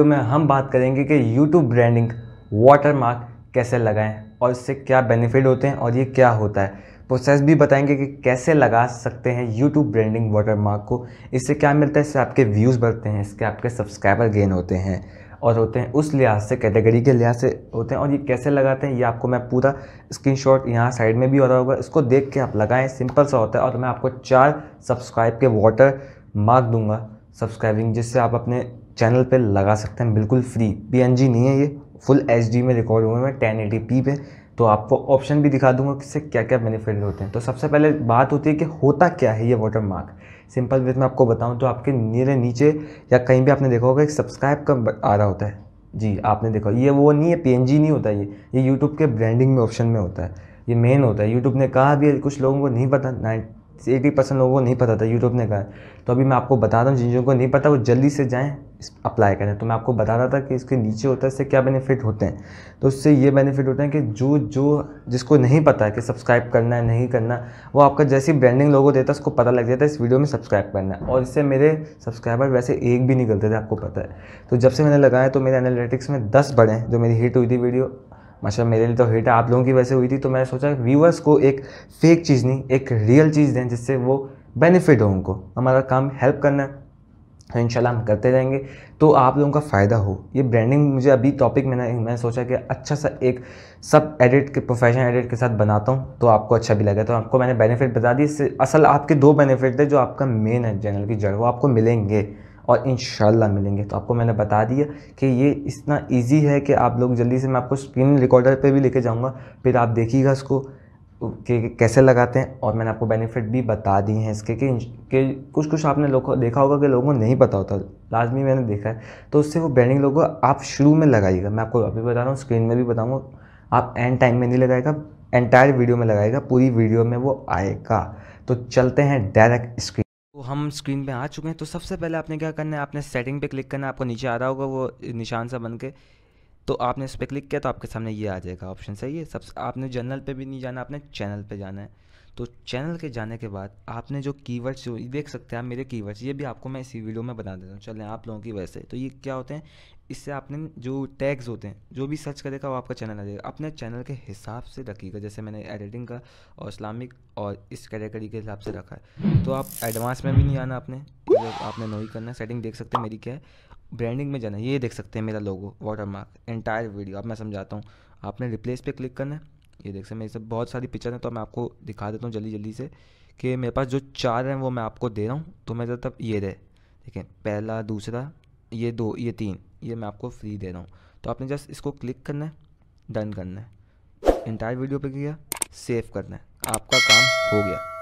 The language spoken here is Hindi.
तो में हम बात करेंगे कि यूट्यूब ब्रांडिंग वाटरमार्क कैसे लगाएं और इससे क्या बेनिफिट होते हैं और ये क्या होता है प्रोसेस भी बताएंगे कि कैसे लगा सकते हैं यूट्यूब ब्रांडिंग वाटरमार्क को इससे क्या मिलता है इससे आपके व्यूज़ बढ़ते हैं इसके आपके सब्सक्राइबर गेन होते हैं और होते हैं उस लिहाज से कैटेगरी के लिहाज से होते हैं और ये कैसे लगाते हैं ये आपको मैं पूरा स्क्रीन शॉट यहाँ साइड में भी हो रहा होगा इसको देख के आप लगाएं सिंपल सा होता है और मैं आपको चार सब्सक्राइब के वाटर मार्क दूंगा सब्सक्राइबिंग जिससे आप अपने चैनल पे लगा सकते हैं बिल्कुल फ्री पी नहीं है ये फुल एच में रिकॉर्ड हुए हैं टेन एटी पे तो आपको ऑप्शन भी दिखा दूंगा कि इससे क्या क्या बेनिफिट होते हैं तो सबसे पहले बात होती है कि होता क्या है ये वाटर मार्क सिंपल वे में आपको बताऊं तो आपके नीरे नीचे या कहीं भी आपने देखा होगा एक सब्सक्राइब का आ रहा होता है जी आपने देखा ये वो नहीं है पी नहीं होता ये ये यूट्यूब के ब्रांडिंग में ऑप्शन में होता है ये मेन होता है यूट्यूब ने कहा भी कुछ लोगों को नहीं पता नाइन एटी परसेंट लोगों को नहीं पता था यूट्यूब ने कहा तो अभी मैं आपको बता रहा हूँ जिन को नहीं पता वो जल्दी से जाएँ अप्लाई करें तो मैं आपको बता रहा था कि इसके नीचे होता है इससे क्या बेनिफिट होते हैं तो उससे ये बेनिफिट होते हैं कि जो जो जिसको नहीं पता है कि सब्सक्राइब करना है नहीं करना वो आपका जैसी ब्रांडिंग लोगों देता है उसको पता लग जाता है इस वीडियो में सब्सक्राइब करना है और इससे मेरे सब्सक्राइबर वैसे एक भी निकलते थे आपको पता है तो जब से मैंने लगाया तो मेरे एनालिटिक्स में दस बढ़े जो मेरी हिट हुई थी वीडियो मतलब मेरे लिए तो हिट है आप लोगों की वजह से हुई थी तो मैंने सोचा व्यूअर्स को एक फेक चीज़ नहीं एक रियल चीज़ दें जिससे वो बेनिफिट हो उनको हमारा काम हेल्प करना है तो इन हम करते रहेंगे तो आप लोगों का फ़ायदा हो ये ब्रांडिंग मुझे अभी टॉपिक में मैंने, मैंने सोचा कि अच्छा सा एक सब एडिट के प्रोफेशनल एडिट के साथ बनाता हूँ तो आपको अच्छा भी लगेगा तो आपको मैंने बेनिफिट बता दी इससे असल आपके दो बेनिफिट थे जो आपका मेन है चैनल की जड़ वो आपको मिलेंगे और इन मिलेंगे तो आपको मैंने बता दिया कि ये इतना ईजी है कि आप लोग जल्दी से मैं आपको स्क्रीन रिकॉर्डर पर भी लेके जाऊँगा फिर आप देखिएगा इसको कि कैसे लगाते हैं और मैंने आपको बेनिफिट भी बता दिए हैं इसके कि, कि कुछ कुछ आपने लोग देखा होगा कि लोगों को नहीं पता होता लाजमी मैंने देखा है तो उससे वो बैंडिंग लोगों आप शुरू में लगाइएगा मैं आपको अभी बता रहा हूँ स्क्रीन में भी बताऊँगा आप एंड टाइम में नहीं लगाएगा एंटायर वीडियो में लगाएगा पूरी वीडियो में वो आएगा तो चलते हैं डायरेक्ट स्क्रीन तो हम स्क्रीन पे आ चुके हैं तो सबसे पहले आपने क्या करना है आपने सेटिंग पे क्लिक करना है आपको नीचे आ रहा होगा वो निशान सा बन के तो आपने इस पर क्लिक किया तो आपके सामने ये आ जाएगा ऑप्शन सही है सब आपने जनरल पे भी नहीं जाना आपने चैनल पे जाना है तो चैनल के जाने के बाद आपने जो कीवर्ड्स जो देख सकते हैं आप मेरे कीवर्ड्स ये भी आपको मैं इसी वीडियो में बता देता हूँ चलें आप लोगों की वजह से तो ये क्या होते हैं इससे आपने जो टैग्स होते हैं जो भी सर्च करेगा वो आपका चैनल आ जाएगा अपने चैनल के हिसाब से रखिएगा जैसे मैंने एडिटिंग का और इस्लामिक और इस कैटेगरी के हिसाब से रखा है तो आप एडवांस में भी नहीं आना आपने आपने नो ही करना सेटिंग देख सकते हैं मेरी क्या है ब्रांडिंग में जाना ये देख सकते हैं मेरा logo watermark entire video अब मैं समझाता हूँ आपने रिप्लेस पे क्लिक करना है ये देख सकते मेरे सब बहुत सारी पिक्चर हैं तो मैं आपको दिखा देता हूँ जल्दी जल्दी से कि मेरे पास जो चार हैं वो मैं आपको दे रहा हूँ तो मेरे तब ये रहे ठीक है पहला दूसरा ये दो ये तीन ये मैं आपको फ्री दे रहा हूँ तो आपने जस्ट इसको क्लिक करना है डन करना है इंटायर वीडियो पर किया सेव करना है आपका काम हो गया